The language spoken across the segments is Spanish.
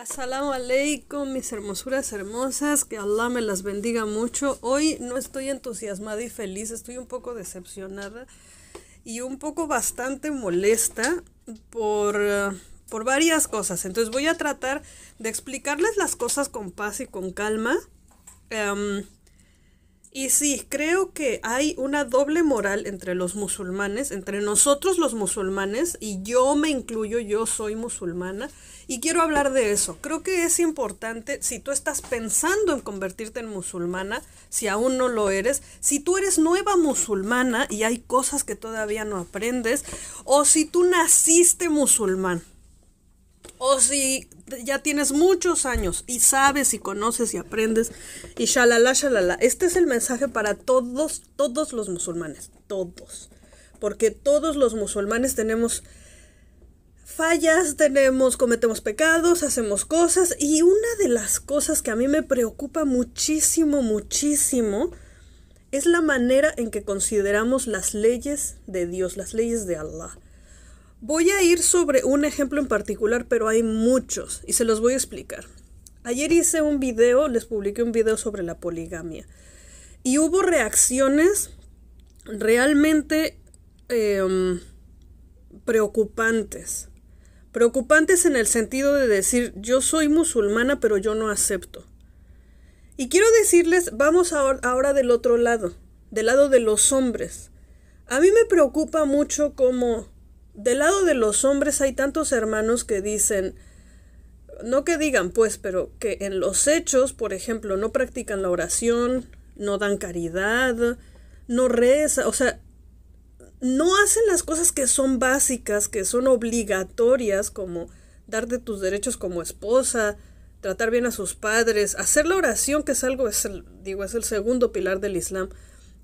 Asalamu alaikum, mis hermosuras hermosas, que Allah me las bendiga mucho. Hoy no estoy entusiasmada y feliz, estoy un poco decepcionada y un poco bastante molesta por, por varias cosas. Entonces voy a tratar de explicarles las cosas con paz y con calma. Em, y sí, creo que hay una doble moral entre los musulmanes, entre nosotros los musulmanes, y yo me incluyo, yo soy musulmana, y quiero hablar de eso. Creo que es importante, si tú estás pensando en convertirte en musulmana, si aún no lo eres, si tú eres nueva musulmana y hay cosas que todavía no aprendes, o si tú naciste musulmán, o si ya tienes muchos años y sabes y conoces y aprendes y shalala, shalala. Este es el mensaje para todos, todos los musulmanes, todos. Porque todos los musulmanes tenemos fallas, tenemos, cometemos pecados, hacemos cosas y una de las cosas que a mí me preocupa muchísimo, muchísimo, es la manera en que consideramos las leyes de Dios, las leyes de Allah. Voy a ir sobre un ejemplo en particular, pero hay muchos y se los voy a explicar. Ayer hice un video, les publiqué un video sobre la poligamia y hubo reacciones realmente em, preocupantes. Preocupantes en el sentido de decir, yo soy musulmana, pero yo no acepto. Y quiero decirles, vamos ahora del otro lado, del lado de los hombres. A mí me preocupa mucho cómo del lado de los hombres hay tantos hermanos que dicen, no que digan pues, pero que en los hechos, por ejemplo, no practican la oración, no dan caridad, no rezan, o sea, no hacen las cosas que son básicas, que son obligatorias, como darte tus derechos como esposa, tratar bien a sus padres, hacer la oración, que es algo, es digo, es el segundo pilar del Islam,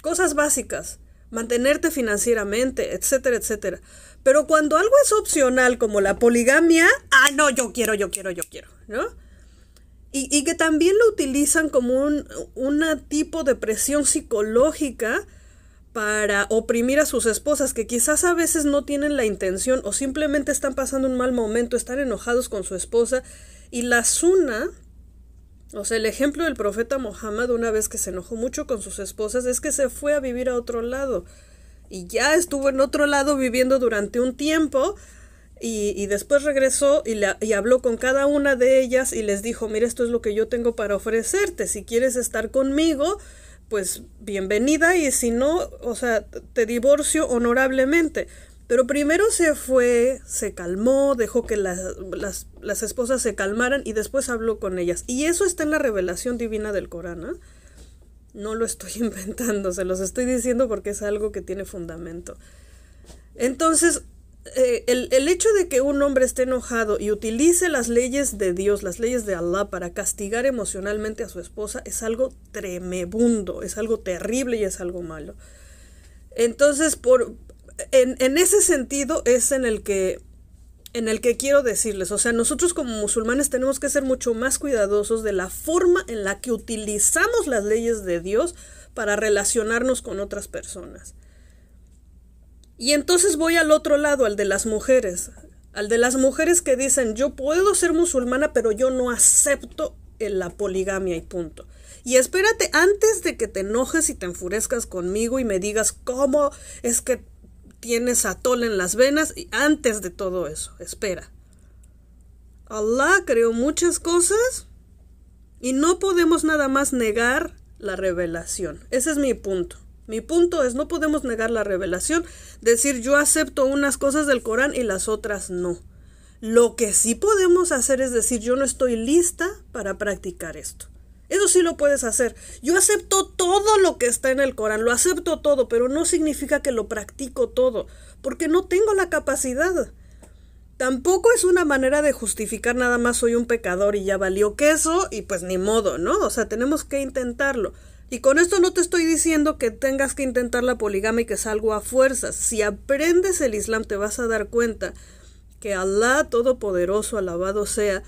cosas básicas, mantenerte financieramente, etcétera, etcétera. Pero cuando algo es opcional como la poligamia, ah, no, yo quiero, yo quiero, yo quiero, ¿no? Y, que también lo utilizan como un una tipo de presión psicológica para oprimir a sus esposas que quizás a veces no tienen la intención o simplemente están pasando un mal momento, están enojados con su esposa y la suna o sea, el ejemplo del profeta Mohammed una vez que se enojó mucho con sus esposas es que se fue a vivir a otro lado y ya estuvo en otro lado viviendo durante un tiempo y, después regresó y, la, habló con cada una de ellas y les dijo, mira, esto es lo que yo tengo para ofrecerte, si quieres estar conmigo, pues bienvenida y si no, o sea, te divorcio honorablemente. Pero primero se fue, se calmó, dejó que las, las, esposas se calmaran y después habló con ellas. Y eso está en la revelación divina del Corán. No lo estoy inventando, se los estoy diciendo porque es algo que tiene fundamento. Entonces, eh, el, hecho de que un hombre esté enojado y utilice las leyes de Dios, las leyes de Allah, para castigar emocionalmente a su esposa es algo tremebundo, es algo terrible y es algo malo. Entonces, por, en, en ese sentido es en el que en el que quiero decirles, o sea, nosotros como musulmanes tenemos que ser mucho más cuidadosos de la forma en la que utilizamos las leyes de Dios para relacionarnos con otras personas. Y entonces voy al otro lado, al de las mujeres, al de las mujeres que dicen, yo puedo ser musulmana, pero yo no acepto eh, la poligamia y punto. Y espérate, antes de que te enojes y te enfurezcas conmigo y me digas cómo es que tienes atol en las venas y antes de todo eso, espera. Allah creó muchas cosas y no podemos nada más negar la revelación. Ese es mi punto. Mi punto es, no podemos negar la revelación, decir yo acepto unas cosas del Corán y las otras no. Lo que sí podemos hacer es decir yo no estoy lista para practicar esto. Eso sí lo puedes hacer. Yo acepto todo lo que está en el Corán, lo acepto todo, pero no significa que lo practico todo, porque no tengo la capacidad. Tampoco es una manera de justificar nada más soy un pecador y ya valió queso y pues ni modo, ¿no? O sea, tenemos que intentarlo. Y con esto no te estoy diciendo que tengas que intentar la poligamia y que salgo a fuerzas. Si aprendes el Islam te vas a dar cuenta que Allah Todopoderoso, alabado sea,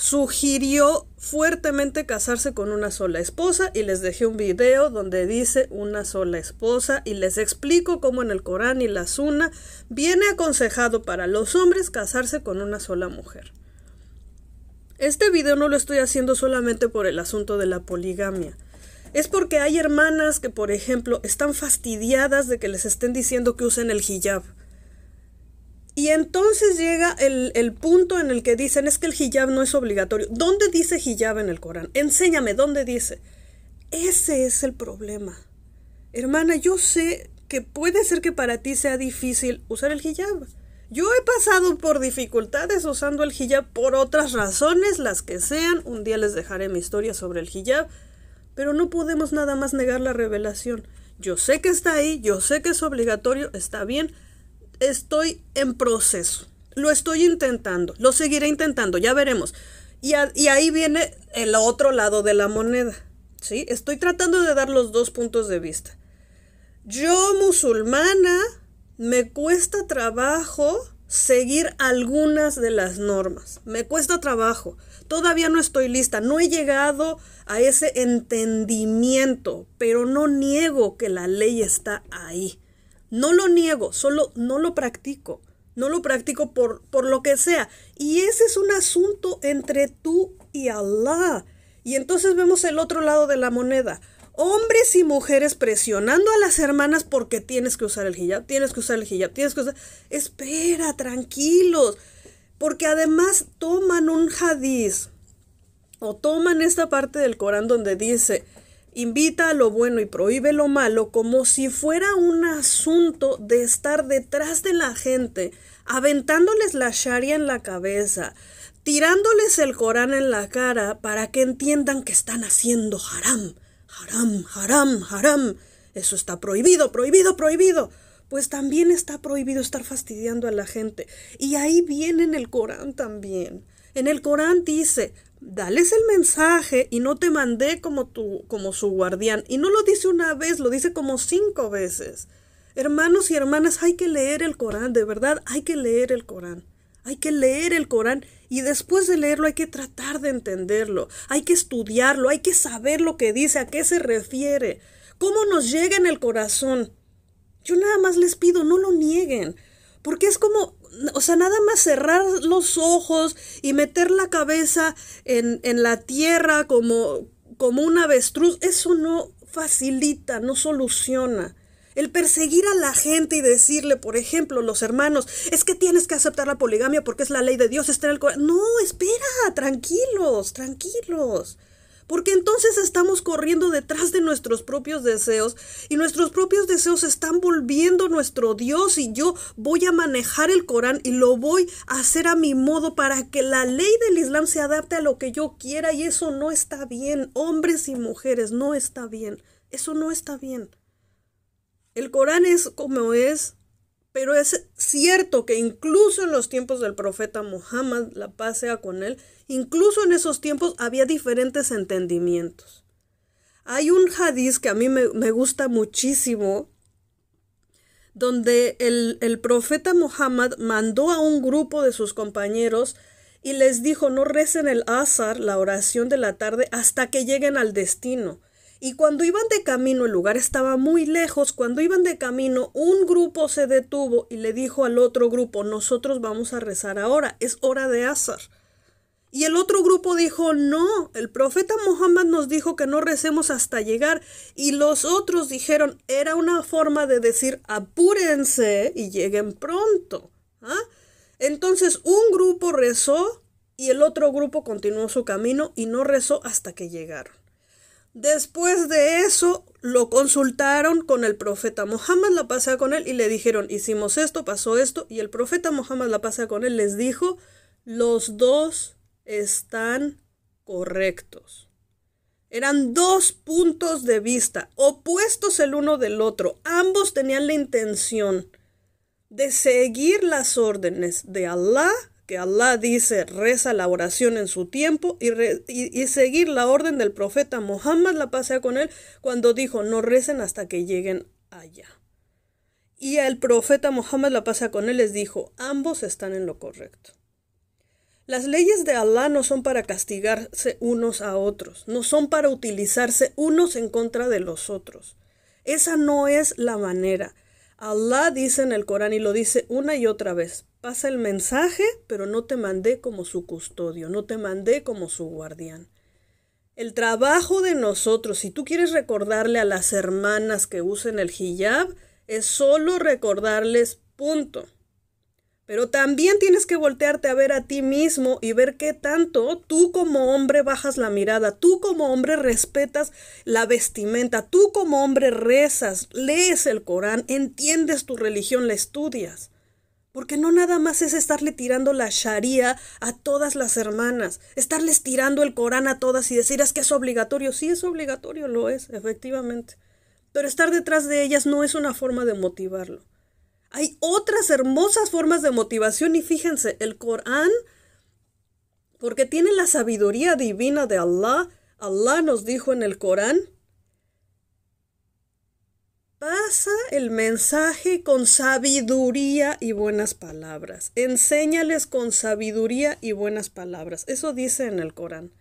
sugirió fuertemente casarse con una sola esposa y les dejé un video donde dice una sola esposa y les explico cómo en el Corán y la Sunna viene aconsejado para los hombres casarse con una sola mujer. Este video no lo estoy haciendo solamente por el asunto de la poligamia. Es porque hay hermanas que, por ejemplo, están fastidiadas de que les estén diciendo que usen el hijab y entonces llega el, punto en el que dicen, es que el hijab no es obligatorio. ¿Dónde dice hijab en el Corán? Enséñame, ¿dónde dice? Ese es el problema. Hermana, yo sé que puede ser que para ti sea difícil usar el hijab. Yo he pasado por dificultades usando el hijab por otras razones, las que sean. Un día les dejaré mi historia sobre el hijab. Pero no podemos nada más negar la revelación. Yo sé que está ahí, yo sé que es obligatorio, está bien, estoy en proceso, lo estoy intentando, lo seguiré intentando, ya veremos. Y, ahí viene el otro lado de la moneda. ¿sí? Estoy tratando de dar los dos puntos de vista. Yo, musulmana, me cuesta trabajo seguir algunas de las normas. Me cuesta trabajo. Todavía no estoy lista. No he llegado a ese entendimiento, pero no niego que la ley está ahí. No lo niego, solo no lo practico. No lo practico por, por lo que sea. Y ese es un asunto entre tú y Allah. Y entonces vemos el otro lado de la moneda. Hombres y mujeres presionando a las hermanas porque tienes que usar el hijab, tienes que usar el hijab, tienes que usar... Espera, tranquilos. Porque además toman un hadiz o toman esta parte del Corán donde dice, invita a lo bueno y prohíbe lo malo como si fuera un asunto de estar detrás de la gente, aventándoles la sharia en la cabeza, tirándoles el Corán en la cara para que entiendan que están haciendo haram, haram, haram, haram. Eso está prohibido, prohibido, prohibido. Pues también está prohibido estar fastidiando a la gente. Y ahí viene en el Corán también. En el Corán dice, dales el mensaje y no te mandé como, tu, como su guardián. Y no lo dice una vez, lo dice como cinco veces. Hermanos y hermanas, hay que leer el Corán, de verdad, hay que leer el Corán. Hay que leer el Corán y después de leerlo hay que tratar de entenderlo, hay que estudiarlo, hay que saber lo que dice, a qué se refiere, cómo nos llega en el corazón. Yo nada más les pido, no lo nieguen, porque es como o sea, nada más cerrar los ojos y meter la cabeza en, en la tierra como, como un avestruz, eso no facilita, no soluciona. El perseguir a la gente y decirle, por ejemplo, los hermanos, es que tienes que aceptar la poligamia porque es la ley de Dios, está en el corazón. No, espera, tranquilos, tranquilos. Porque entonces estamos corriendo detrás de nuestros propios deseos y nuestros propios deseos están volviendo nuestro Dios y yo voy a manejar el Corán y lo voy a hacer a mi modo para que la ley del Islam se adapte a lo que yo quiera y eso no está bien. Hombres y mujeres, no está bien. Eso no está bien. El Corán es como es, pero es cierto que incluso en los tiempos del profeta Muhammad, la paz sea con él, incluso en esos tiempos había diferentes entendimientos. Hay un hadiz que a mí me, gusta muchísimo, donde el, el profeta Muhammad mandó a un grupo de sus compañeros y les dijo, no recen el azar, la oración de la tarde, hasta que lleguen al destino. Y cuando iban de camino, el lugar estaba muy lejos, cuando iban de camino, un grupo se detuvo y le dijo al otro grupo, nosotros vamos a rezar ahora, es hora de azar. Y el otro grupo dijo, no, el profeta Muhammad nos dijo que no recemos hasta llegar. Y los otros dijeron, era una forma de decir, apúrense y lleguen pronto. ¿ah? Entonces un grupo rezó y el otro grupo continuó su camino y no rezó hasta que llegaron. Después de eso, lo consultaron con el profeta Muhammad, la pasa con él, y le dijeron, hicimos esto, pasó esto, y el profeta Muhammad, la pasa con él, les dijo, los dos están correctos. Eran dos puntos de vista, opuestos el uno del otro. Ambos tenían la intención de seguir las órdenes de Allah que Allah dice, reza la oración en su tiempo y, seguir la orden del profeta Muhammad, la pasea con él, cuando dijo, no recen hasta que lleguen allá. Y el profeta Muhammad, la pasea con él, les dijo, ambos están en lo correcto. Las leyes de Allah no son para castigarse unos a otros, no son para utilizarse unos en contra de los otros. Esa no es la manera. Allah dice en el Corán y lo dice una y otra vez, Pasa el mensaje, pero no te mandé como su custodio, no te mandé como su guardián. El trabajo de nosotros, si tú quieres recordarle a las hermanas que usen el hijab, es solo recordarles punto. Pero también tienes que voltearte a ver a ti mismo y ver qué tanto tú como hombre bajas la mirada, tú como hombre respetas la vestimenta, tú como hombre rezas, lees el Corán, entiendes tu religión, la estudias. Porque no nada más es estarle tirando la sharia a todas las hermanas, estarles tirando el Corán a todas y decir es que es obligatorio. Sí es obligatorio, lo es, efectivamente. Pero estar detrás de ellas no es una forma de motivarlo. Hay otras hermosas formas de motivación y fíjense, el Corán, porque tiene la sabiduría divina de Allah, Allah nos dijo en el Corán, Pasa el mensaje con sabiduría y buenas palabras. Enséñales con sabiduría y buenas palabras. Eso dice en el Corán.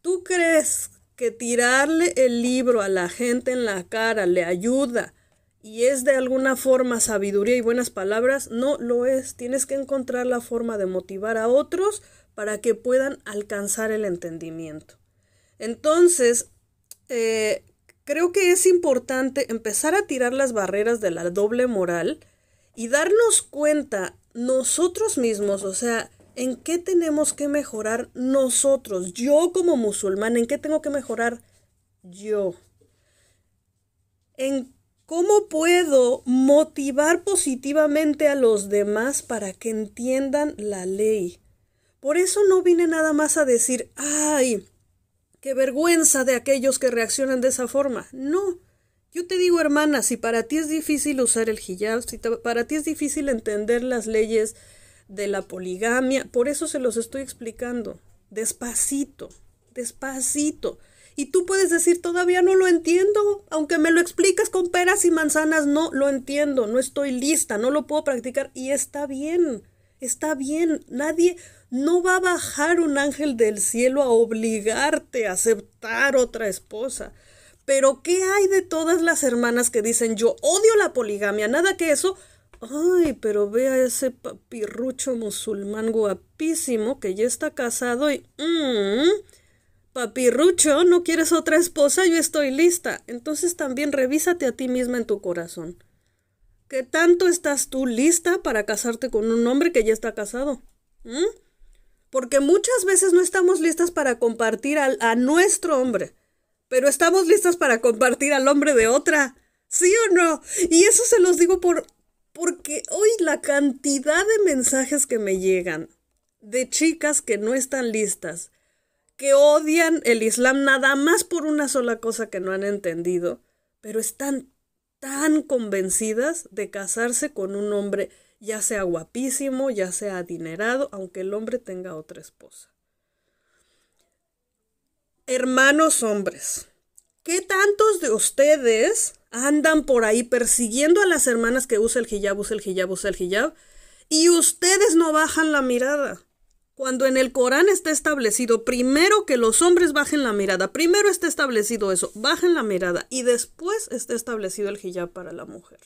¿Tú crees que tirarle el libro a la gente en la cara le ayuda y es de alguna forma sabiduría y buenas palabras? No lo es. Tienes que encontrar la forma de motivar a otros para que puedan alcanzar el entendimiento. Entonces, eh, Creo que es importante empezar a tirar las barreras de la doble moral y darnos cuenta nosotros mismos, o sea, en qué tenemos que mejorar nosotros, yo como musulmán, en qué tengo que mejorar yo, en cómo puedo motivar positivamente a los demás para que entiendan la ley. Por eso no vine nada más a decir, ay, qué vergüenza de aquellos que reaccionan de esa forma. No. Yo te digo, hermana, si para ti es difícil usar el hijab, si para ti es difícil entender las leyes de la poligamia, por eso se los estoy explicando. Despacito, despacito. Y tú puedes decir, todavía no lo entiendo, aunque me lo explicas con peras y manzanas, no lo entiendo, no estoy lista, no lo puedo practicar y está bien. Está bien, nadie, no va a bajar un ángel del cielo a obligarte a aceptar otra esposa. Pero ¿qué hay de todas las hermanas que dicen yo odio la poligamia? Nada que eso. Ay, pero ve a ese papirrucho musulmán guapísimo que ya está casado y... Mm, papirrucho, ¿no quieres otra esposa? Yo estoy lista. Entonces también revísate a ti misma en tu corazón. ¿Qué tanto estás tú lista para casarte con un hombre que ya está casado? ¿Mm? Porque muchas veces no estamos listas para compartir a nuestro hombre, pero estamos listas para compartir al hombre de otra. ¿Sí o no? Y eso se los digo por porque hoy la cantidad de mensajes que me llegan de chicas que no están listas, que odian el Islam nada más por una sola cosa que no han entendido, pero están tan convencidas de casarse con un hombre ya sea guapísimo, ya sea adinerado, aunque el hombre tenga otra esposa. Hermanos hombres, ¿qué tantos de ustedes andan por ahí persiguiendo a las hermanas que usa el hijab, usa el hijab, usa el hijab? Y ustedes no bajan la mirada. Cuando en el Corán está establecido primero que los hombres bajen la mirada, primero está establecido eso, bajen la mirada y después está establecido el hijab para la mujer.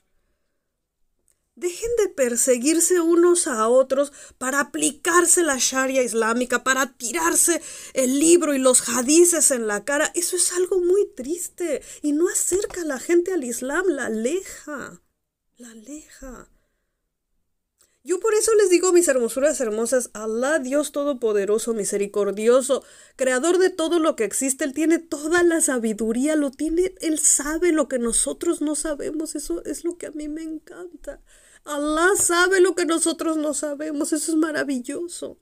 Dejen de perseguirse unos a otros para aplicarse la sharia islámica, para tirarse el libro y los hadices en la cara. Eso es algo muy triste y no acerca a la gente al Islam, la aleja, la aleja. Yo por eso les digo mis hermosuras hermosas, Alá, Dios Todopoderoso, misericordioso, creador de todo lo que existe, Él tiene toda la sabiduría, lo tiene, Él sabe lo que nosotros no sabemos, eso es lo que a mí me encanta. Allah sabe lo que nosotros no sabemos, eso es maravilloso.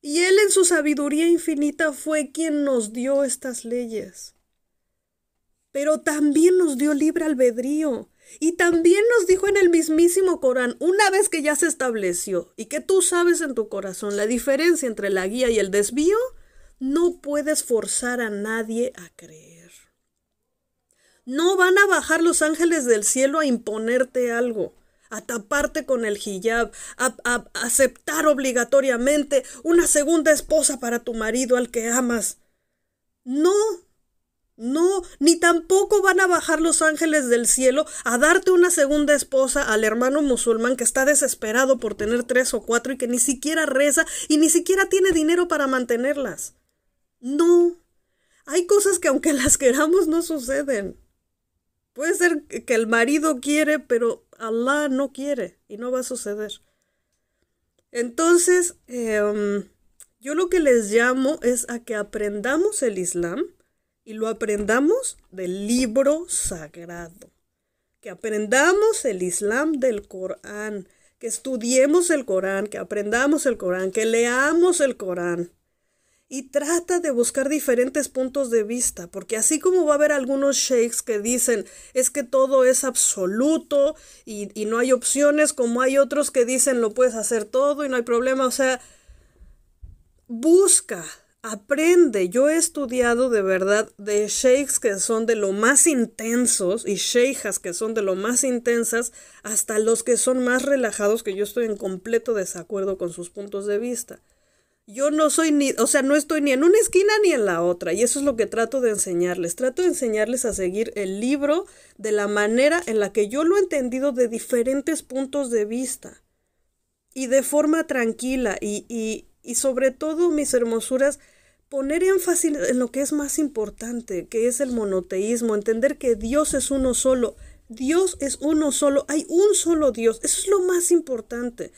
Y Él en su sabiduría infinita fue quien nos dio estas leyes. Pero también nos dio libre albedrío. Y también nos dijo en el mismísimo Corán, una vez que ya se estableció y que tú sabes en tu corazón la diferencia entre la guía y el desvío, no puedes forzar a nadie a creer. No van a bajar los ángeles del cielo a imponerte algo, a taparte con el hijab, a, aceptar obligatoriamente una segunda esposa para tu marido al que amas. No no, ni tampoco van a bajar los ángeles del cielo a darte una segunda esposa al hermano musulmán que está desesperado por tener tres o cuatro y que ni siquiera reza y ni siquiera tiene dinero para mantenerlas. No. Hay cosas que aunque las queramos no suceden. Puede ser que el marido quiere, pero Allah no quiere y no va a suceder. Entonces, em, yo lo que les llamo es a que aprendamos el Islam y lo aprendamos del libro sagrado. Que aprendamos el Islam del Corán, que estudiemos el Corán, que aprendamos el Corán, que leamos el Corán. Y trata de buscar diferentes puntos de vista, porque así como va a haber algunos sheikhs que dicen es que todo es absoluto y, y no hay opciones, como hay otros que dicen lo puedes hacer todo y no hay problema, o sea, busca aprende. Yo he estudiado de verdad de shakes que son de lo más intensos y sheijas que son de lo más intensas hasta los que son más relajados que yo estoy en completo desacuerdo con sus puntos de vista. Yo no soy ni, o sea, no estoy ni en una esquina ni en la otra y eso es lo que trato de enseñarles. Trato de enseñarles a seguir el libro de la manera en la que yo lo he entendido de diferentes puntos de vista y de forma tranquila y, y, y sobre todo mis hermosuras poner énfasis en lo que es más importante, que es el monoteísmo, entender que Dios es uno solo, Dios es uno solo, hay un solo Dios, eso es lo más importante.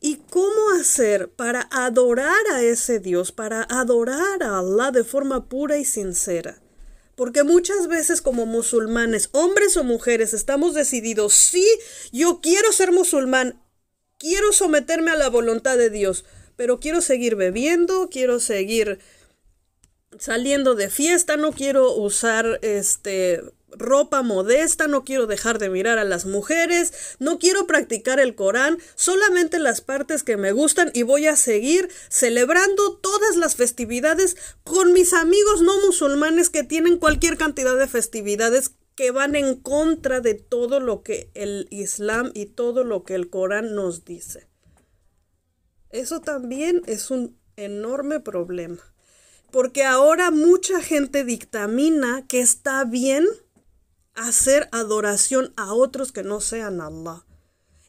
¿Y cómo hacer para adorar a ese Dios, para adorar a Allah de forma pura y sincera? Porque muchas veces como musulmanes, hombres o mujeres, estamos decididos, sí, yo quiero ser musulmán, quiero someterme a la voluntad de Dios, pero quiero seguir bebiendo, quiero seguir saliendo de fiesta, no quiero usar este ropa modesta, no quiero dejar de mirar a las mujeres, no quiero practicar el Corán, solamente las partes que me gustan y voy a seguir celebrando todas las festividades con mis amigos no musulmanes que tienen cualquier cantidad de festividades que van en contra de todo lo que el Islam y todo lo que el Corán nos dice. Eso también es un enorme problema porque ahora mucha gente dictamina que está bien hacer adoración a otros que no sean Allah.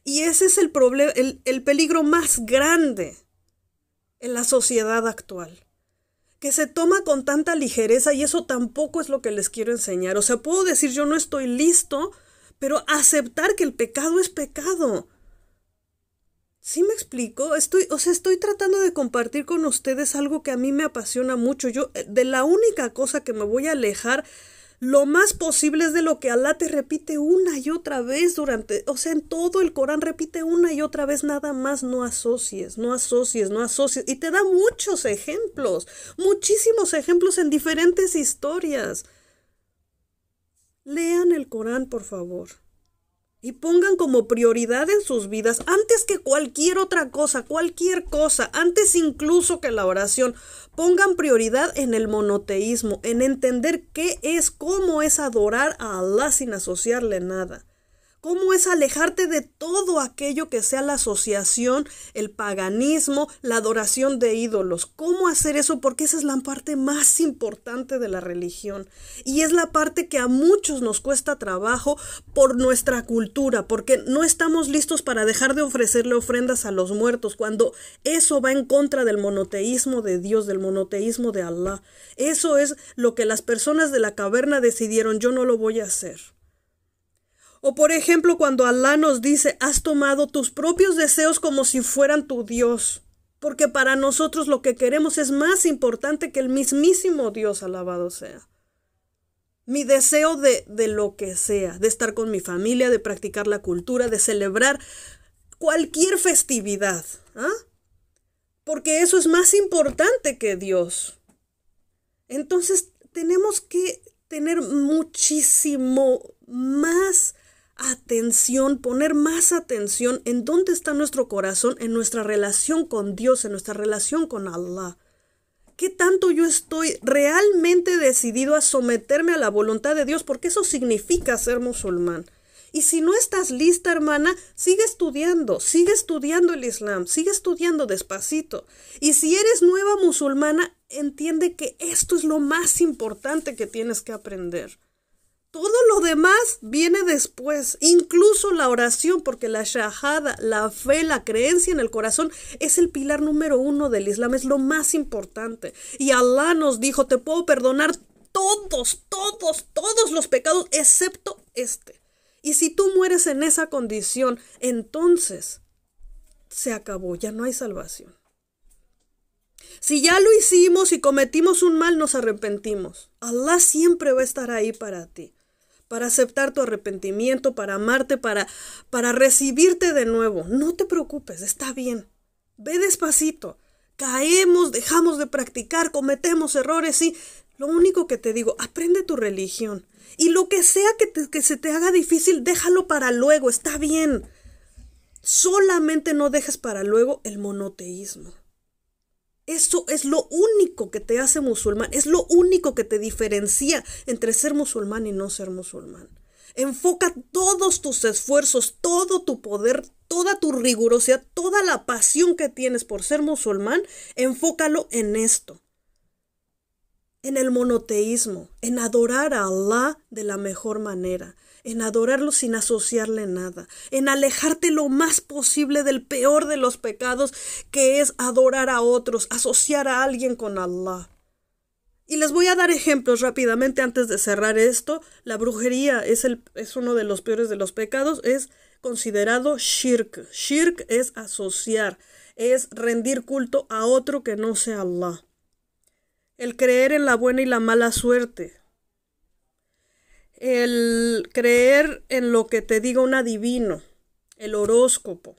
Y ese es el, el peligro más grande en la sociedad actual que se toma con tanta ligereza y eso tampoco es lo que les quiero enseñar. O sea, puedo decir yo no estoy listo, pero aceptar que el pecado es pecado Sí me explico, estoy, estoy tratando de compartir con ustedes algo que a mí me apasiona mucho. Yo, eh, de la única cosa que me voy a alejar lo más posible es de lo que Alá te repite una y otra vez durante, o sea, en todo el Corán repite una y otra vez nada más, no asocies, no asocies, no asocies. Y te da muchos ejemplos, muchísimos ejemplos en diferentes historias. Lean el Corán, por favor y pongan como prioridad en sus vidas, antes que cualquier otra cosa, cualquier cosa, antes incluso que la oración, pongan prioridad en el monoteísmo, en entender qué es, cómo es adorar a Allah sin asociarle nada cómo es alejarte de todo aquello que sea la asociación, el paganismo, la adoración de ídolos. ¿Cómo hacer eso? Porque esa es la parte más importante de la religión. Y es la parte que a muchos nos cuesta trabajo por nuestra cultura, porque no estamos listos para dejar de ofrecerle ofrendas a los muertos, cuando eso va en contra del monoteísmo de Dios, del monoteísmo de Allah. Eso es lo que las personas de la caverna decidieron, yo no lo voy a hacer. O por ejemplo, cuando Alá nos dice, has tomado tus propios deseos como si fueran tu Dios. Porque para nosotros lo que queremos es más importante que el mismísimo Dios, alabado sea. Mi deseo de, de lo que sea, de estar con mi familia, de practicar la cultura, de celebrar cualquier festividad. ¿ah? Porque eso es más importante que Dios. Entonces tenemos que tener muchísimo más atención, poner más atención en dónde está nuestro corazón, en nuestra relación con Dios, en nuestra relación con Allah. ¿Qué tanto yo estoy realmente decidido a someterme a la voluntad de Dios? Porque eso significa ser musulmán. Y si no estás lista, hermana, sigue estudiando, sigue estudiando el Islam, sigue estudiando despacito. Y si eres nueva musulmana, entiende que esto es lo más importante que tienes que aprender. Todo lo demás viene después, incluso la oración, porque la shahada, la fe, la creencia en el corazón es el pilar número uno del Islam, es lo más importante. Y Allah nos dijo, te puedo perdonar todos, todos, todos los pecados, excepto este. Y si tú mueres en esa condición, entonces se acabó, ya no hay salvación. Si ya lo hicimos y cometimos un mal, nos arrepentimos. Allah siempre va a estar ahí para ti para aceptar tu arrepentimiento, para amarte, para, para recibirte de nuevo. No te preocupes, está bien. Ve despacito. Caemos, dejamos de practicar, cometemos errores, y Lo único que te digo, aprende tu religión. Y lo que sea que, que se te haga difícil, déjalo para luego, está bien. Solamente no dejes para luego el monoteísmo. Eso es lo único que te hace musulmán, es lo único que te diferencia entre ser musulmán y no ser musulmán. Enfoca todos tus esfuerzos, todo tu poder, toda tu rigurosidad, toda la pasión que tienes por ser musulmán, enfócalo en esto, en el monoteísmo, en adorar a Allah de la mejor manera, en adorarlo sin asociarle nada, en alejarte lo más posible del peor de los pecados, que es adorar a otros, asociar a alguien con Allah. Y les voy a dar ejemplos rápidamente antes de cerrar esto. La brujería es, el, es uno de los peores de los pecados, es considerado shirk. Shirk es asociar, es rendir culto a otro que no sea Allah. El creer en la buena y la mala suerte, el creer en lo que te diga un adivino, el horóscopo,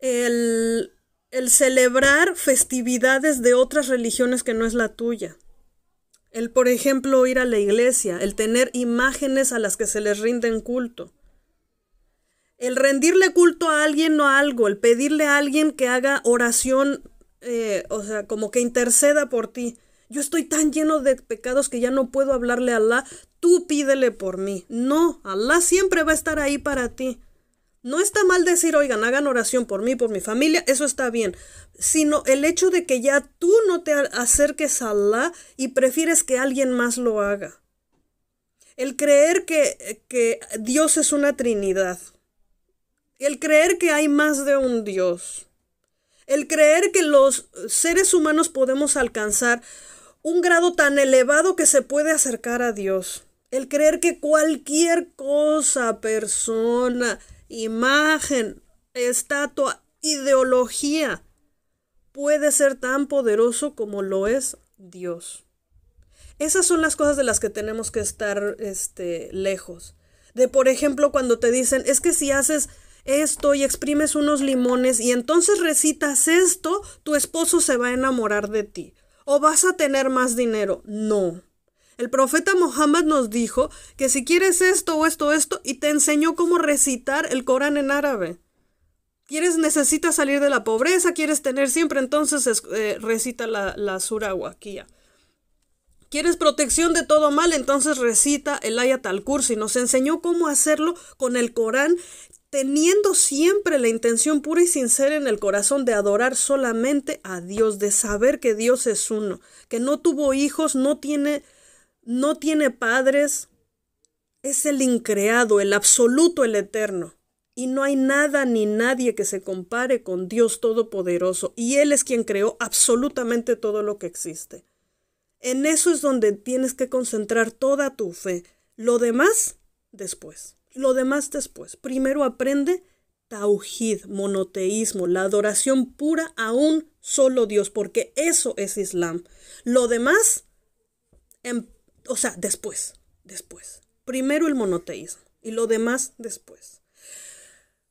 el, celebrar festividades de otras religiones que no es la tuya. El, por ejemplo, ir a la iglesia, el tener imágenes a las que se les rinden culto. El rendirle culto a alguien o a algo, el pedirle a alguien que haga oración, eh, o sea, como que interceda por ti. Yo estoy tan lleno de pecados que ya no puedo hablarle a Alá. Tú pídele por mí. No, Alá siempre va a estar ahí para ti. No está mal decir, oigan, hagan oración por mí, por mi familia, eso está bien, sino el hecho de que ya tú no te acerques a Allah y prefieres que alguien más lo haga. El creer que, que Dios es una Trinidad. El creer que hay más de un Dios. El creer que los seres humanos podemos alcanzar un grado tan elevado que se puede acercar a Dios. El creer que cualquier cosa, persona, imagen, estatua, ideología puede ser tan poderoso como lo es Dios. Esas son las cosas de las que tenemos que estar este, lejos. De por ejemplo, cuando te dicen, es que si haces esto y exprimes unos limones y entonces recitas esto, tu esposo se va a enamorar de ti o vas a tener más dinero. No. El profeta Muhammad nos dijo que si quieres esto o esto, esto, y te enseñó cómo recitar el Corán en árabe. Quieres, necesitas salir de la pobreza, quieres tener siempre, entonces eh, recita la, la sura ¿Quieres protección de todo mal? Entonces recita el Ayat al Kursi. Nos enseñó cómo hacerlo con el Corán teniendo siempre la intención pura y sincera en el corazón de adorar solamente a Dios, de saber que Dios es uno, que no tuvo hijos, no tiene, no tiene padres, es el increado, el absoluto, el eterno. Y no hay nada ni nadie que se compare con Dios Todopoderoso. Y Él es quien creó absolutamente todo lo que existe. En eso es donde tienes que concentrar toda tu fe. Lo demás, después. Lo demás después. Primero aprende Tauhid, monoteísmo, la adoración pura a un solo Dios, porque eso es Islam. Lo demás, en, em, o sea, después, después. Primero el monoteísmo y lo demás después.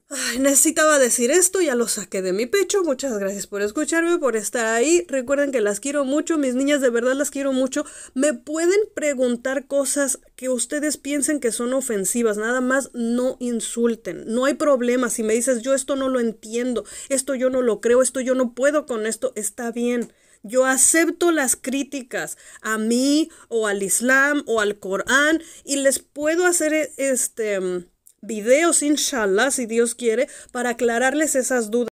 Ay, necesitaba decir esto, ya lo saqué de mi pecho. Muchas gracias por escucharme, por estar ahí. Recuerden que las quiero mucho, mis niñas de verdad las quiero mucho. Me pueden preguntar cosas que ustedes piensen que son ofensivas, nada más no insulten. No hay problema si me dices, yo esto no lo entiendo, esto yo no lo creo, esto yo no puedo con esto, está bien. Yo acepto las críticas a mí o al Islam o al Corán y les puedo hacer este videos, inshallah, si Dios quiere, para aclararles esas dudas.